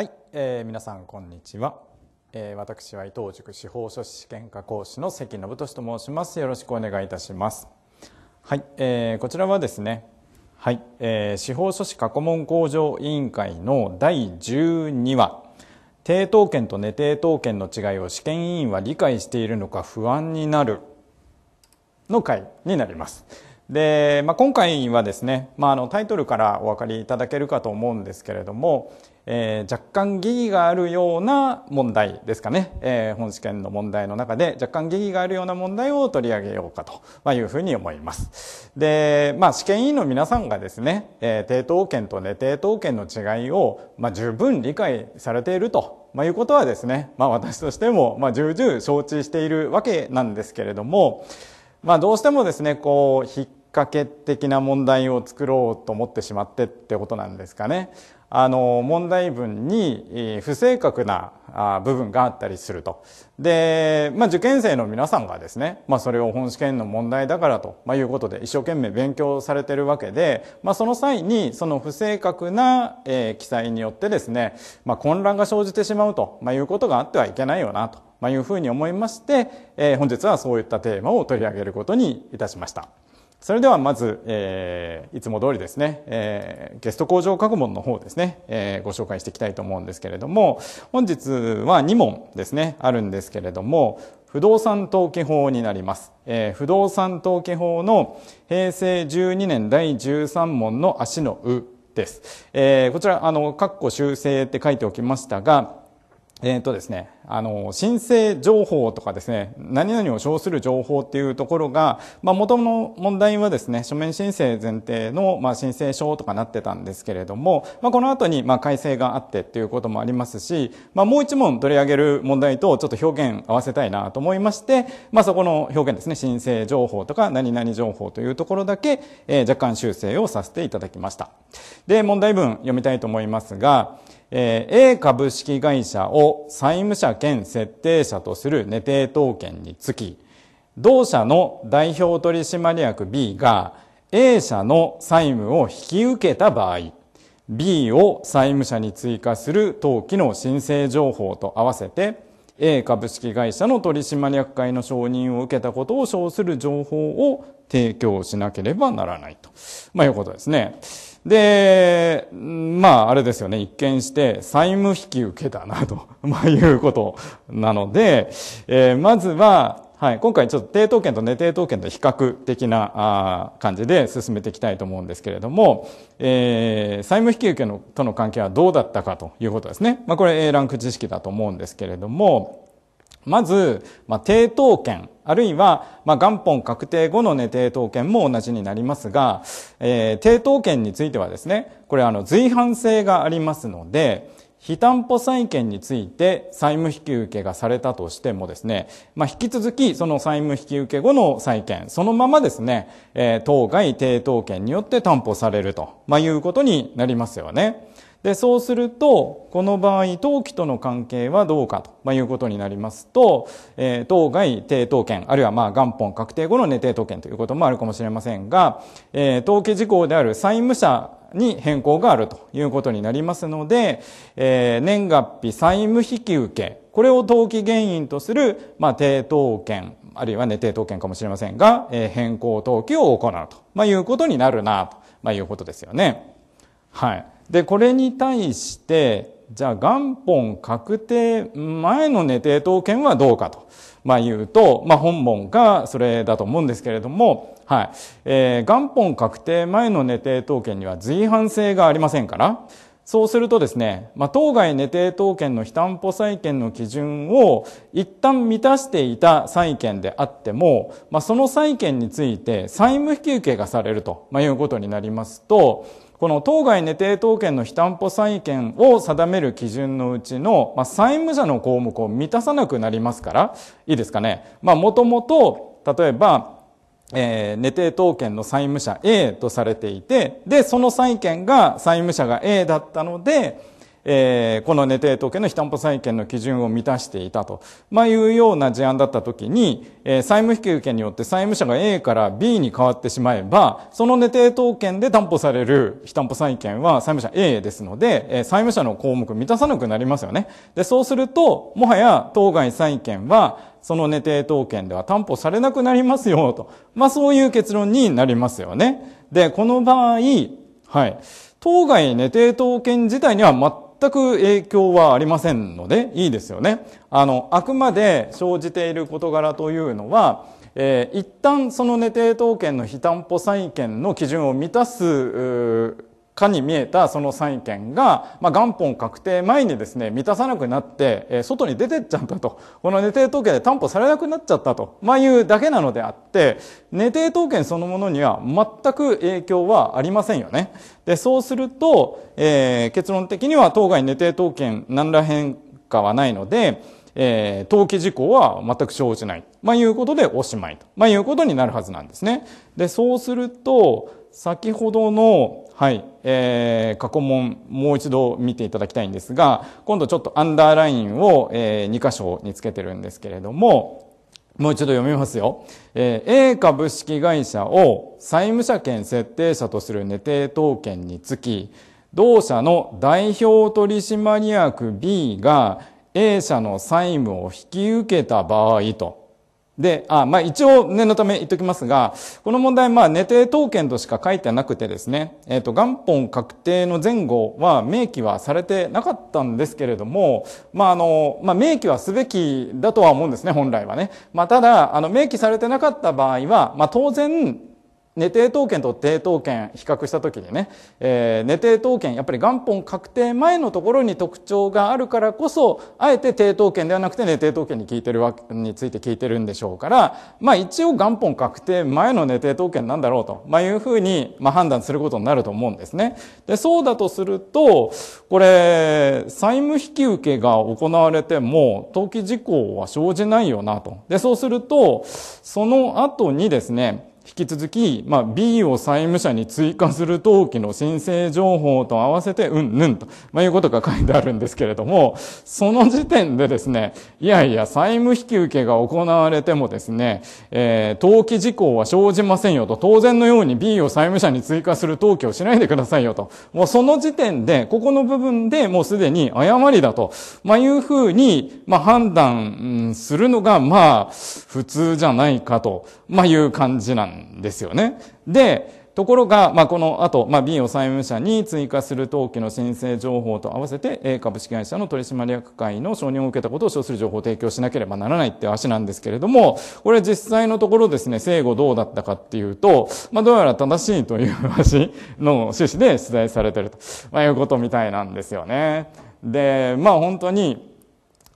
はい、えー、皆さんこんにちは、えー、私は伊藤塾司法書士試験科講師の関信俊と申しますよろしくお願いいたしますはい、えー、こちらはですねはい、えー、司法書士過去問向上委員会の第12話抵当権と寝抵当権の違いを試験委員は理解しているのか不安になるの回になりますで、まあ、今回はですね、まあ、あのタイトルからお分かりいただけるかと思うんですけれどもえー、若干疑義があるような問題ですかね、えー、本試験の問題の中で若干疑義があるような問題を取り上げようかというふうに思います。で、まあ、試験委員の皆さんがですね、えー、抵当権とね、抵当権の違いを、まあ、十分理解されているとまあ、いうことはですね、まあ、私としても、まあ、重々承知しているわけなんですけれども、まあ、どうしてもですね、こう、引っ掛け的な問題を作ろうと思ってしまってってことなんですかね。あの問題文に不正確な部分があったりすると。で、まあ、受験生の皆さんがですね、まあ、それを本試験の問題だからと、いうことで一生懸命勉強されてるわけで、まあ、その際にその不正確な、記載によってですね、まあ、混乱が生じてしまうと、いうことがあってはいけないよなと、いうふうに思いまして、本日はそういったテーマを取り上げることにいたしました。それではまず、えー、いつも通りですね、えー、ゲスト工場各問の方ですね、えー、ご紹介していきたいと思うんですけれども、本日は2問ですね、あるんですけれども、不動産登記法になります。えー、不動産登記法の平成12年第13問の足のうです。えー、こちら、あの、括弧修正って書いておきましたが、えっ、ー、とですね、あの、申請情報とかですね、何々を称する情報っていうところが、まあ、元の問題はですね、書面申請前提の、まあ、申請書とかなってたんですけれども、まあ、この後に、まあ、改正があってっていうこともありますし、まあ、もう一問取り上げる問題とちょっと表現合わせたいなと思いまして、まあ、そこの表現ですね、申請情報とか何々情報というところだけ、えー、若干修正をさせていただきました。で、問題文読みたいと思いますが、え A 株式会社を債務者兼設定者とする寝定当権につき、同社の代表取締役 B が A 社の債務を引き受けた場合、B を債務者に追加する登記の申請情報と合わせて、A 株式会社の取締役会の承認を受けたことを称する情報を提供しなければならないと。まあ、いうことですね。で、まあ、あれですよね。一見して、債務引き受けたな、と、まあ、いうことなので、えー、まずは、はい、今回ちょっと抵当権と寝抵当権と比較的なあ感じで進めていきたいと思うんですけれども、えー、債務引き受のとの関係はどうだったかということですね。まあ、これ A ランク知識だと思うんですけれども、まず、まあ、抵当権、あるいは、まあ、元本確定後のね、抵当権も同じになりますが、えー、抵当権についてはですね、これ、あの、随伴性がありますので、非担保債権について債務引受がされたとしてもですね、まあ、引き続きその債務引受後の債権、そのままですね、えー、当該抵当権によって担保されると、まあ、いうことになりますよね。で、そうすると、この場合、登記との関係はどうかと、まあ、いうことになりますと、えー、当該抵当権、あるいはまあ元本確定後の値抵当権ということもあるかもしれませんが、えー、登記事項である債務者に変更があるということになりますので、えー、年月日債務引き受け、これを登記原因とする、まあ、抵当権、あるいは値抵当権かもしれませんが、えー、変更登記を行うと、まあ、いうことになるな、と、まあ、いうことですよね。はい。で、これに対して、じゃあ元本確定前のね、抵当権はどうかと、まあ、言うと、まあ、本文がそれだと思うんですけれども、はい。えー、元本確定前のね、抵当権には随伴性がありませんから、そうするとですね、まあ、当該寝定当権の非担保債権の基準を一旦満たしていた債権であっても、まあ、その債権について債務引き受けがされると、まあ、いうことになりますと、この当該寝定当権の非担保債権を定める基準のうちの、まあ、債務者の項目を満たさなくなりますから、いいですかね。まあ、もともと、例えば、えー、寝定当権の債務者 A とされていて、で、その債権が債務者が A だったので、えー、この寝定当権の非担保債権の基準を満たしていたと、まあ、いうような事案だったときに、えー、債務引受によって債務者が A から B に変わってしまえば、その寝定当権で担保される非担保債権は債務者 A ですので、えー、債務者の項目満たさなくなりますよね。で、そうすると、もはや当該債権は、その寝定当権では担保されなくなりますよと。まあそういう結論になりますよね。で、この場合、はい。当該寝定当権自体には全く影響はありませんので、いいですよね。あの、あくまで生じている事柄というのは、えー、一旦その寝抵当権の非担保債権の基準を満たす、かに見えたその債権が、まあ、元本確定前にですね、満たさなくなって、え外に出てっちゃったと。この寝定統計で担保されなくなっちゃったと、まあ、いうだけなのであって、寝定統権そのものには全く影響はありませんよね。で、そうすると、えー、結論的には当該寝定統権何ら変化はないので、えー、登記事項は全く生じない。まあ、いうことでおしまいと。まあ、いうことになるはずなんですね。で、そうすると、先ほどの、はい、えー、過去問、もう一度見ていただきたいんですが、今度ちょっとアンダーラインを、えー、2箇所につけてるんですけれども、もう一度読みますよ。えー、A 株式会社を債務者権設定者とする寝定当権につき、同社の代表取締役 B が A 社の債務を引き受けた場合と、で、あ、まあ一応念のため言っときますが、この問題、まあ寝て当権としか書いてなくてですね、えっ、ー、と、元本確定の前後は明記はされてなかったんですけれども、まああの、まあ明記はすべきだとは思うんですね、本来はね。まあただ、あの、明記されてなかった場合は、まあ当然、寝定当権と定当権比較した時にね、えー、寝定当権やっぱり元本確定前のところに特徴があるからこそあえて定当権ではなくて寝定当権に聞いてるわけについて聞いてるんでしょうからまあ一応元本確定前の寝定当権なんだろうと、まあ、いうふうに、まあ、判断することになると思うんですねでそうだとするとこれ債務引き受けが行われても登記事項は生じないよなとでそうするとその後にですね引き続き、まあ、B を債務者に追加する登記の申請情報と合わせて、うんぬんと、まあ、いうことが書いてあるんですけれども、その時点でですね、いやいや、債務引き受けが行われてもですね、えー、登記事項は生じませんよと、当然のように B を債務者に追加する登記をしないでくださいよと、もうその時点で、ここの部分でもうすでに誤りだと、まあ、いうふうに、まあ、判断するのが、まあ、普通じゃないかと、まあ、いう感じなんです。ですよね。で、ところが、まあ、この後、まあ、B を債務者に追加する登記の申請情報と合わせて、A 株式会社の取締役会の承認を受けたことを称する情報を提供しなければならないって足なんですけれども、これ実際のところですね、正誤どうだったかっていうと、まあ、どうやら正しいという話の趣旨で取材されてると、まあ、いうことみたいなんですよね。で、まあ、本当に、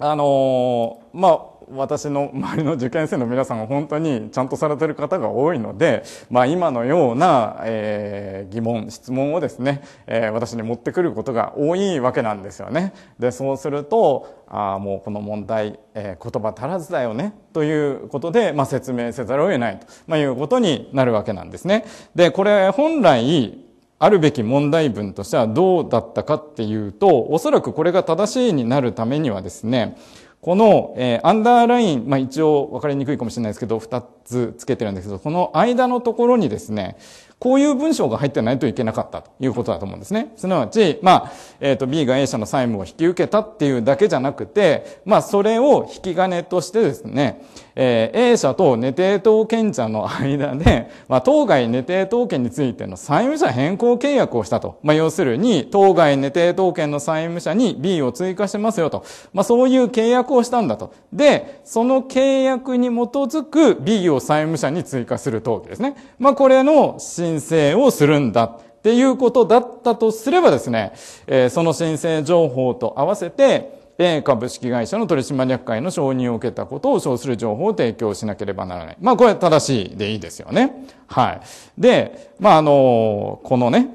あのー、まあ、私の周りの受験生の皆さんは本当にちゃんとされてる方が多いので、まあ、今のような、えー、疑問、質問をですね、えー、私に持ってくることが多いわけなんですよね。で、そうすると、ああ、もうこの問題、えー、言葉足らずだよね、ということで、まあ、説明せざるを得ないと、まあ、いうことになるわけなんですね。で、これ本来、あるべき問題文としてはどうだったかっていうと、おそらくこれが正しいになるためにはですね、この、えー、アンダーライン、まあ、一応分かりにくいかもしれないですけど、2つつけてるんですけど、この間のところにですね、こういう文章が入ってないといけなかったということだと思うんですね。すなわち、まあ、えっ、ー、と、B が A 社の債務を引き受けたっていうだけじゃなくて、まあ、それを引き金としてですね、えー、A 社とネテー当権者の間で、まあ、当該ネテー当権についての債務者変更契約をしたと。まあ、要するに、当該ネテー当権の債務者に B を追加しますよと。まあ、そういう契約をしたんだと。で、その契約に基づく B を債務者に追加する登記ですね。まあ、これの申請をするんだ。っていうことだったとすればですね、えー、その申請情報と合わせて、え株式会社の取締役会の承認を受けたことを称する情報を提供しなければならない。まあ、これは正しいでいいですよね。はい。で、まあ、あの、このね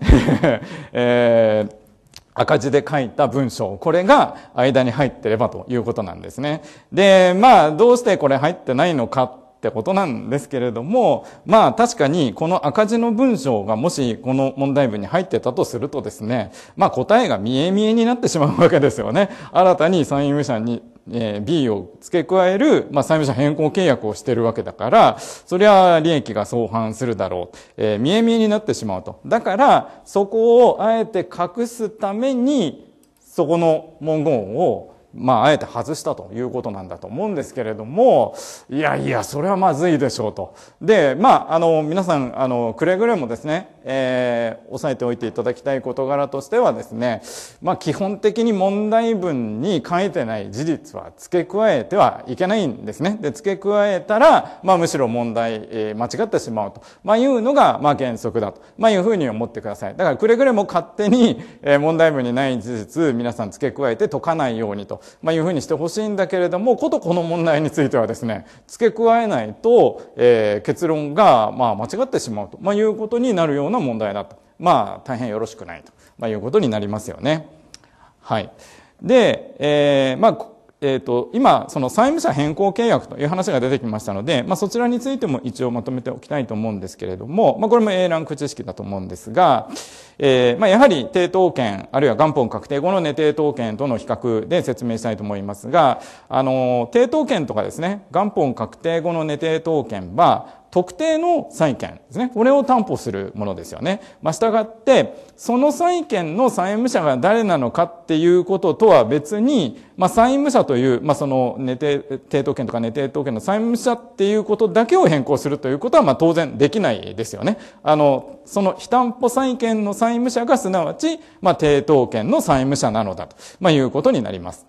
えー、赤字で書いた文章、これが間に入ってればということなんですね。で、まあ、どうしてこれ入ってないのかってことなんですけれども、まあ確かにこの赤字の文章がもしこの問題文に入ってたとするとですね、まあ答えが見え見えになってしまうわけですよね。新たに債務者に、え B を付け加える、まあ債務者変更契約をしてるわけだから、そりゃ利益が相反するだろう。えー、見え見えになってしまうと。だから、そこをあえて隠すために、そこの文言をまあ、あえて外したということなんだと思うんですけれども、いやいや、それはまずいでしょうと。で、まあ、あの、皆さん、あの、くれぐれもですね、えー、押さえておいていただきたい事柄としてはですね、まあ、基本的に問題文に書いてない事実は付け加えてはいけないんですね。で、付け加えたら、まあ、むしろ問題、えー、間違ってしまうと、まあ、いうのが、まあ、原則だと、まあ、いうふうに思ってください。だから、くれぐれも勝手に、えー、問題文にない事実、皆さん付け加えて解かないようにと、まあ、いうふうにしてほしいんだけれども、ことこの問題についてはですね、付け加えないと、えー、結論が、まあ、間違ってしまうと、まあ、いうことになるよう上の問題だと。まあ、大変よろしくないと、まあ、いうことになりますよね。はい。で、えー、まあ、えっ、ー、と、今、その債務者変更契約という話が出てきましたので、まあ、そちらについても一応まとめておきたいと思うんですけれども、まあ、これも A ランク知識だと思うんですが、えー、まあ、やはり抵当権、あるいは元本確定後の寝抵当権との比較で説明したいと思いますが、あの、抵当権とかですね、元本確定後の寝抵当権は、特定の債権ですね。これを担保するものですよね。まあ、従って、その債権の債務者が誰なのかっていうこととは別に、まあ、債務者という、まあ、その、寝定、抵当権とか寝て当権の債務者っていうことだけを変更するということは、まあ、当然できないですよね。あの、その非担保債権の債務者がすなわち、まあ、抵当権の債務者なのだと、まあ、いうことになります。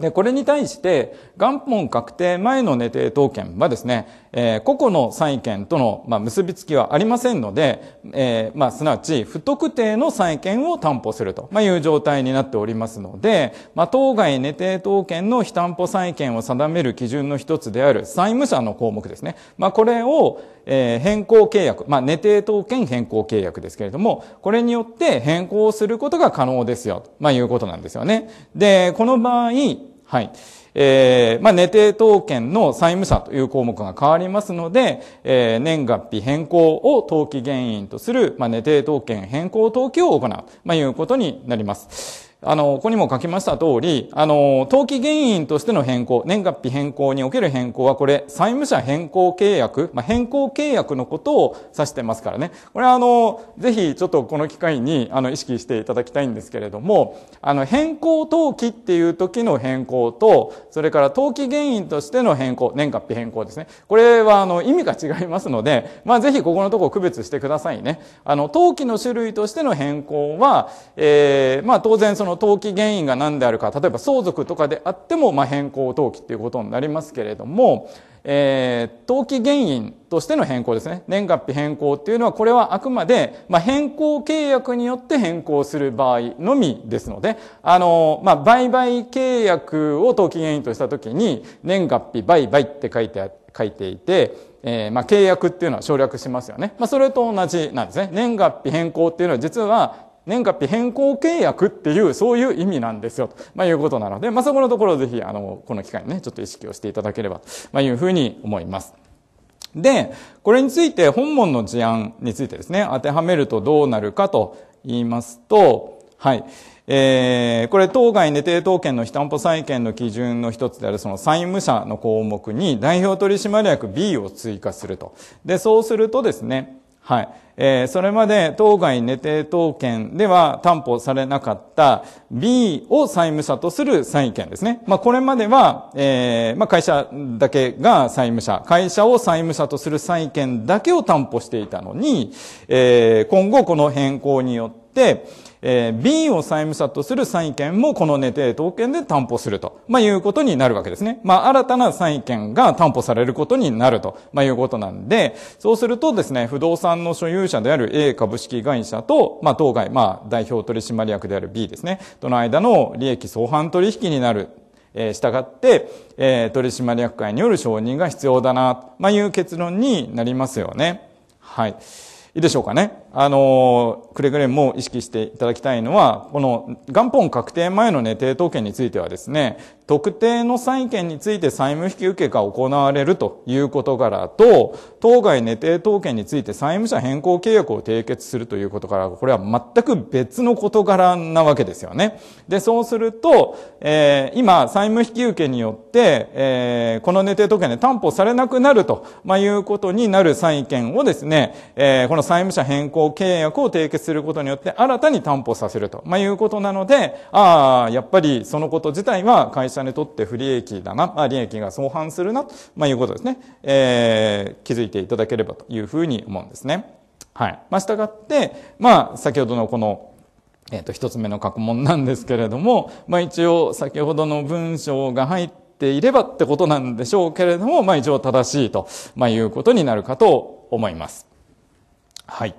で、これに対して、元本確定前の値定当権はですね、えー、個々の債権との、まあ、結びつきはありませんので、えー、まあ、すなわち、不特定の債権を担保すると、まあ、いう状態になっておりますので、まあ、当該値定当権の非担保債権を定める基準の一つである債務者の項目ですね。まあ、これを、えー、変更契約、まあ、寝定当権変更契約ですけれども、これによって変更することが可能ですよ、まあ、いうことなんですよね。で、この場合、はい。えー、まあ、寝て当権の債務者という項目が変わりますので、えー、年月日変更を登記原因とする、まあ、寝て当権変更登記を行う、まあ、いうことになります。あの、ここにも書きました通り、あの、登記原因としての変更、年月日変更における変更は、これ、債務者変更契約、まあ、変更契約のことを指してますからね。これは、あの、ぜひ、ちょっとこの機会に、あの、意識していただきたいんですけれども、あの、変更登記っていう時の変更と、それから登記原因としての変更、年月日変更ですね。これは、あの、意味が違いますので、まあ、ぜひ、ここのところ区別してくださいね。あの、登記の種類としての変更は、えー、まあ、当然、その、登記原因が何であるか、例えば相続とかであっても、まあ、変更登記っていうことになりますけれども、えー、登記原因としての変更ですね。年月日変更っていうのは、これはあくまで、まあ、変更契約によって変更する場合のみですので、あの、まあ、売買契約を登記原因としたときに、年月日売買って書いて、書いていて、えー、まあ、契約っていうのは省略しますよね。まあ、それと同じなんですね。年月日変更っていうのは実は、年月日変更契約っていう、そういう意味なんですよ、と、まあ、いうことなので、まあ、そこのところをぜひ、あの、この機会にね、ちょっと意識をしていただければ、と、まあ、いうふうに思います。で、これについて、本文の事案についてですね、当てはめるとどうなるかと言いますと、はい。えー、これ、当該で抵当権の非担保債権の基準の一つである、その債務者の項目に代表取締役 B を追加すると。で、そうするとですね、はい。えー、それまで当該寝定当権では担保されなかった B を債務者とする債権ですね。まあ、これまでは、えー、まあ、会社だけが債務者、会社を債務者とする債権だけを担保していたのに、えー、今後この変更によって、えー、B を債務者とする債権もこの寝定当権で担保すると、まあ、いうことになるわけですね。まあ、新たな債権が担保されることになると、まあ、いうことなんで、そうするとですね、不動産の所有者である A 株式会社と、まあ、当該、まあ、代表取締役である B ですね、との間の利益相反取引になるえ従って、え取締役会による承認が必要だな、まあ、いう結論になりますよね。はい。いいでしょうかね。あの、くれぐれも意識していただきたいのは、この元本確定前のね、抵当権についてはですね、特定の債権について債務引受が行われるというこか柄と、当該ね、抵当権について債務者変更契約を締結するというこか柄、これは全く別の事柄なわけですよね。で、そうすると、えー、今、債務引受によって、えー、このね、抵当権で担保されなくなると、まあ、いうことになる債権をですね、えー、この債務者変更契約を締結することによって新たに担保させると、まあ、いうことなので、ああ、やっぱりそのこと自体は会社にとって不利益だな、まあ、利益が相反するな、と、まあ、いうことですね。えー、気づいていただければというふうに思うんですね。はい。まあ、がって、まあ、先ほどのこの、えっ、ー、と、一つ目の過去問なんですけれども、まあ、一応、先ほどの文章が入っていればってことなんでしょうけれども、まあ、一応正しいと、まあ、いうことになるかと思います。はい。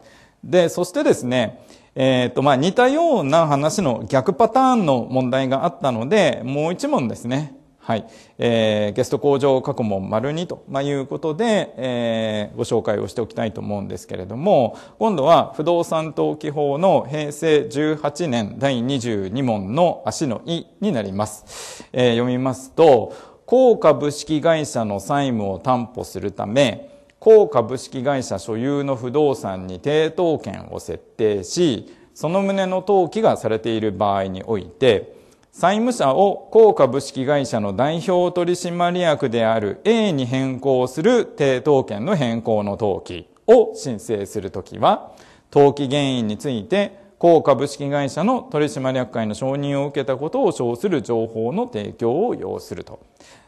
で、そしてですね、えっ、ー、と、まあ、似たような話の逆パターンの問題があったので、もう一問ですね。はい。えー、ゲスト工場過去問丸2と、まあ、いうことで、えー、ご紹介をしておきたいと思うんですけれども、今度は不動産登記法の平成18年第22問の足の位になります。えー、読みますと、高株式会社の債務を担保するため、高株式会社所有の不動産に抵当権を設定し、その旨の登記がされている場合において、債務者を高株式会社の代表取締役である A に変更する抵当権の変更の登記を申請するときは、登記原因について、高株式会社の取締役会の承認を受けたことを称する情報の提供を要すると。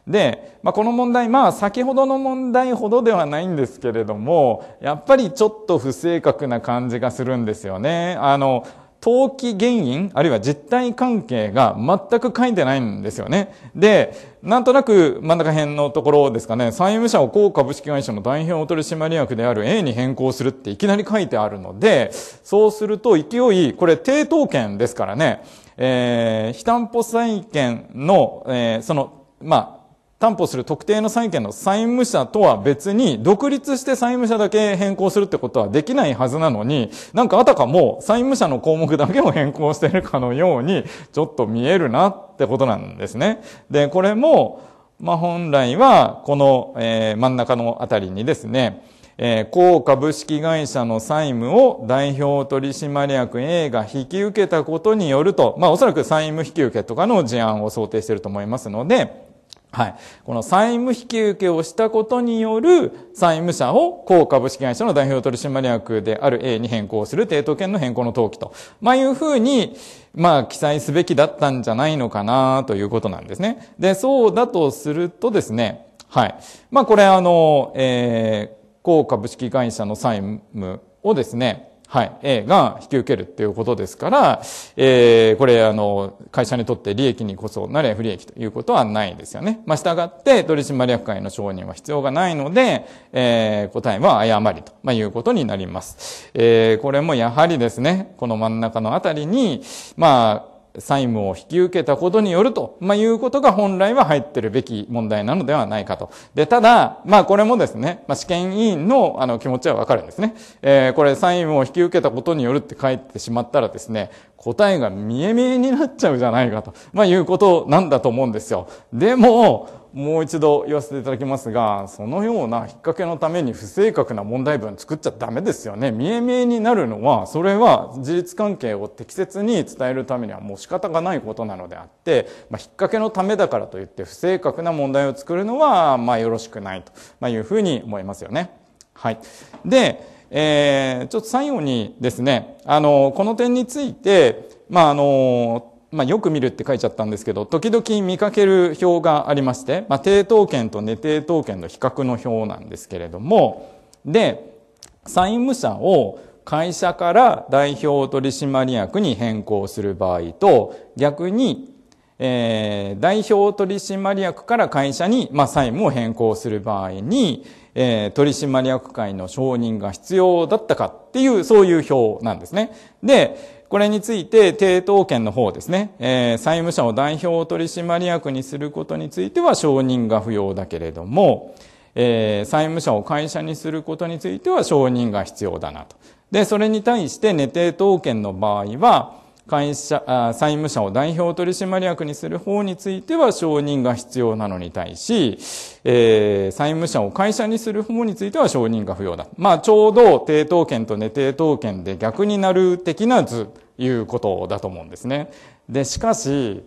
で、まあ、この問題、まあ、先ほどの問題ほどではないんですけれども、やっぱりちょっと不正確な感じがするんですよね。あの、登記原因、あるいは実態関係が全く書いてないんですよね。で、なんとなく真ん中辺のところですかね、債務者を高株式会社の代表取締役である A に変更するっていきなり書いてあるので、そうすると勢い、これ抵当権ですからね、えー、非担保債権の、えー、そのまあ、担保する特定の債権の債務者とは別に、独立して債務者だけ変更するってことはできないはずなのに、なんかあたかも債務者の項目だけを変更してるかのように、ちょっと見えるなってことなんですね。で、これも、まあ、本来は、この、えー、真ん中のあたりにですね、えー、高株式会社の債務を代表取締役 A が引き受けたことによると、まあ、おそらく債務引き受けとかの事案を想定していると思いますので、はい。この債務引き受けをしたことによる債務者を高株式会社の代表取締役である A に変更する抵当権の変更の登記と、まあいうふうに、まあ記載すべきだったんじゃないのかなということなんですね。で、そうだとするとですね、はい。まあこれあの、えー、高株式会社の債務をですね、はい、えが引き受けるっていうことですから、えー、これ、あの、会社にとって利益にこそなれ不利益ということはないですよね。まあ、従って、取締役会の承認は必要がないので、えー、答えは誤りと、まあ、いうことになります。えー、これもやはりですね、この真ん中のあたりに、まあ、債務を引き受けたことによると、まあ、いうことが本来は入ってるべき問題なのではないかと。で、ただ、まあ、これもですね、まあ、試験委員の、あの、気持ちはわかるんですね。えー、これ、債務を引き受けたことによるって書いてしまったらですね、答えが見え見えになっちゃうじゃないかと、まあ、いうことなんだと思うんですよ。でも、もう一度言わせていただきますが、そのような引っ掛けのために不正確な問題文作っちゃダメですよね。見え見えになるのは、それは事実関係を適切に伝えるためにはもう仕方がないことなのであって、まあ、引っ掛けのためだからといって不正確な問題を作るのは、まあよろしくないというふうに思いますよね。はい。で、えー、ちょっと最後にですね、あの、この点について、まああの、まあ、よく見るって書いちゃったんですけど、時々見かける表がありまして、まあ、低等権と値低等権の比較の表なんですけれども、で、債務者を会社から代表取締役に変更する場合と、逆に、えー、代表取締役から会社に、まあ、債務を変更する場合に、えー、取締役会の承認が必要だったかっていう、そういう表なんですね。で、これについて、抵当権の方ですね、えー、債務者を代表取締役にすることについては承認が不要だけれども、えー、債務者を会社にすることについては承認が必要だなと。で、それに対して、ね、抵当権の場合は、会社、債務者を代表取締役にする方については承認が必要なのに対し、えー、債務者を会社にする方については承認が不要だ。まあ、ちょうど抵当権と寝抵当権で逆になる的な図、いうことだと思うんですね。で、しかし、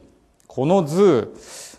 この図、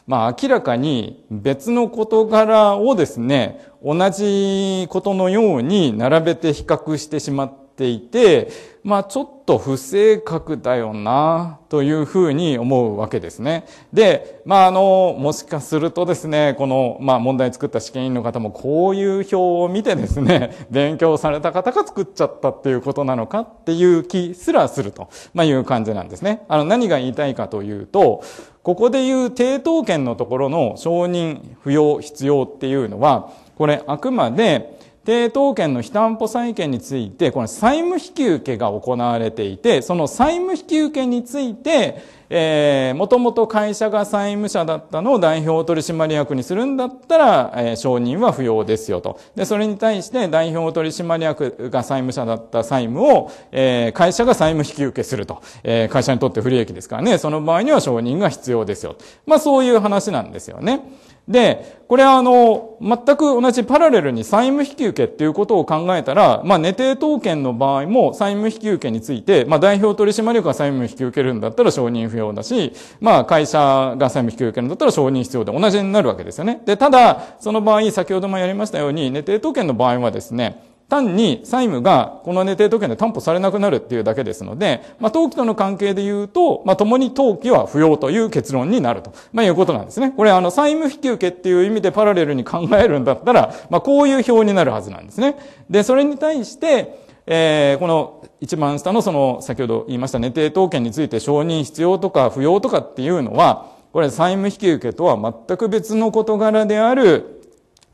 まあ明らかに別の事柄をですね、同じことのように並べて比較してしまっっていて、まあちょっと不正確だよな、というふうに思うわけですね。で、まああの、もしかするとですね、この、まあ問題作った試験員の方もこういう表を見てですね、勉強された方が作っちゃったっていうことなのかっていう気すらすると、まあいう感じなんですね。あの、何が言いたいかというと、ここでいう抵当権のところの承認不要必要っていうのは、これあくまで、抵当権の非担保債権について、この債務引受が行われていて、その債務引受について、えー、もともと会社が債務者だったのを代表取締役にするんだったら、えー、承認は不要ですよと。で、それに対して代表取締役が債務者だった債務を、えー、会社が債務引き受けすると。えー、会社にとって不利益ですからね、その場合には承認が必要ですよ。まあ、そういう話なんですよね。で、これはあの、全く同じパラレルに債務引き受けっていうことを考えたら、まあ、寝定当権の場合も債務引き受けについて、まあ、代表取締役が債務引き受けるんだったら承認不要ようだし、まあ、会社が債務非供与権だったら承認必要で同じになるわけですよね。で、ただ、その場合、先ほどもやりましたように、寝抵当権の場合はですね、単に債務がこの寝抵当権で担保されなくなるっていうだけですので、まあ、登記との関係で言うと、まあ、共に登記は不要という結論になると、まあ、いうことなんですね。これ、あの、債務引き受けっていう意味でパラレルに考えるんだったら、まあ、こういう表になるはずなんですね。で、それに対して、えー、この一番下のその先ほど言いました寝定当権について承認必要とか不要とかっていうのは、これ債務引受とは全く別の事柄である、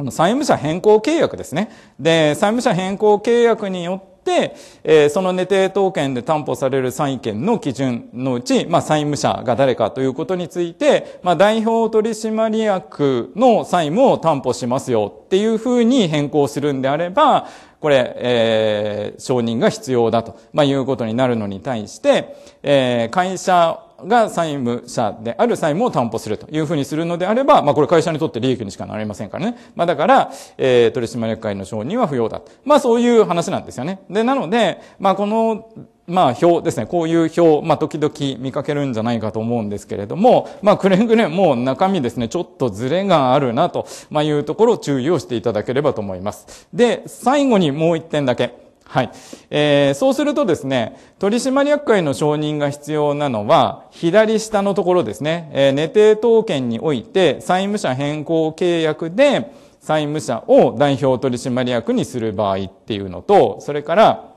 債務者変更契約ですね。で、債務者変更契約によって、えその寝定当権で担保される債権の基準のうち、まあ、債務者が誰かということについて、まあ、代表取締役の債務を担保しますよっていうふうに変更するんであれば、これ、えー、承認が必要だと、まあ、いうことになるのに対して、えー、会社が債務者である債務を担保するというふうにするのであれば、まあこれ会社にとって利益にしかなりませんからね。まあだから、えー、取締役会の承認は不要だ。まあそういう話なんですよね。で、なので、まあこの、まあ表ですね、こういう表、まあ時々見かけるんじゃないかと思うんですけれども、まあくれぐれも中身ですね、ちょっとズレがあるなと、まあいうところを注意をしていただければと思います。で、最後にもう一点だけ。はい。えー、そうするとですね、取締役会の承認が必要なのは、左下のところですね、えー、寝定当権において、債務者変更契約で、債務者を代表取締役にする場合っていうのと、それから、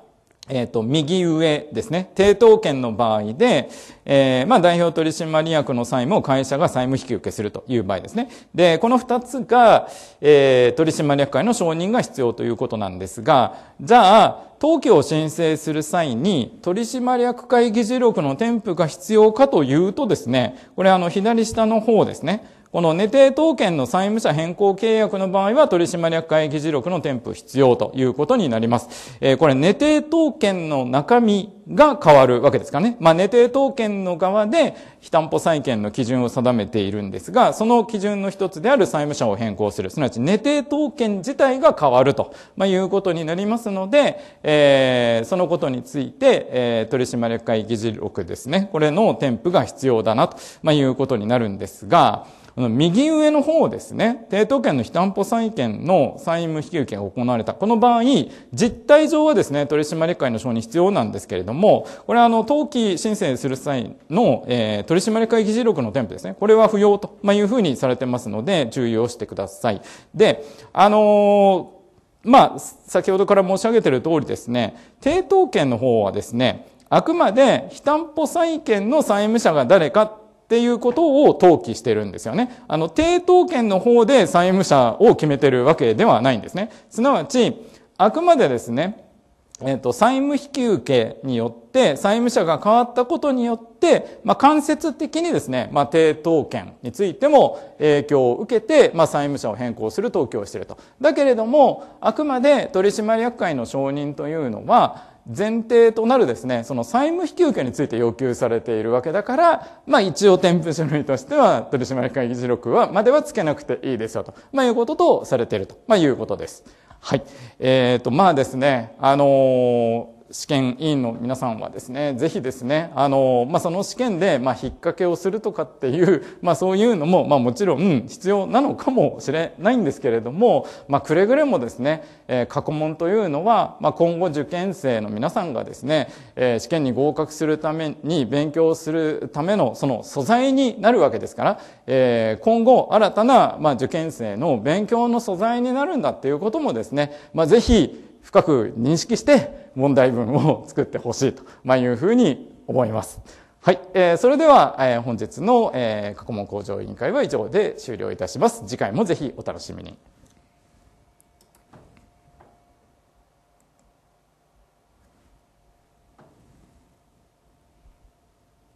えっ、ー、と、右上ですね。抵当権の場合で、えー、まあ、代表取締役の債務を会社が債務引き受けするという場合ですね。で、この二つが、えー、取締役会の承認が必要ということなんですが、じゃあ、登記を申請する際に、取締役会議事録の添付が必要かというとですね、これあの、左下の方ですね。この寝定当権の債務者変更契約の場合は取締役会議事録の添付必要ということになります。えー、これ寝定当権の中身が変わるわけですかね。まあ、寝定当権の側で非担保債権の基準を定めているんですが、その基準の一つである債務者を変更する、すなわち寝定当権自体が変わると、まあ、いうことになりますので、えー、そのことについて、えー、取締役会議事録ですね。これの添付が必要だなと、まあ、いうことになるんですが、の、右上の方ですね、抵当権の非担保債権の債務引受が行われた。この場合、実態上はですね、取締会の承認必要なんですけれども、これはあの、登記申請する際の、えー、取締会議事録の添付ですね、これは不要と、まあ、いうふうにされてますので、注意をしてください。で、あのーまあ、先ほどから申し上げている通りですね、抵当権の方はですね、あくまで非担保債権の債務者が誰かっていうことを登記してるんですよね。あの、抵当権の方で債務者を決めてるわけではないんですね。すなわち、あくまでですね、えっ、ー、と、債務引き受けによって、債務者が変わったことによって、まあ、間接的にですね、まあ、抵当権についても影響を受けて、まあ、債務者を変更する登記をしていると。だけれども、あくまで取締役会の承認というのは、前提となるですね、その債務引き受けについて要求されているわけだから、まあ一応添付書類としては取締役会議事録は、まではつけなくていいですよと、まあいうこととされていると、まあいうことです。はい。えっ、ー、と、まあですね、あのー試験委員の皆さんはですね、ぜひですね、あの、まあ、その試験で、まあ、引っ掛けをするとかっていう、まあ、そういうのも、まあ、もちろん必要なのかもしれないんですけれども、まあ、くれぐれもですね、えー、過去問というのは、まあ、今後受験生の皆さんがですね、えー、試験に合格するために勉強するための、その素材になるわけですから、えー、今後新たな、まあ、受験生の勉強の素材になるんだっていうこともですね、まあ、ぜひ、深く認識して問題文を作ってほしいと、まあ、いうふうに思います。はい。えー、それでは、えー、本日の、えー、過去問向上委員会は以上で終了いたします。次回もぜひお楽しみに。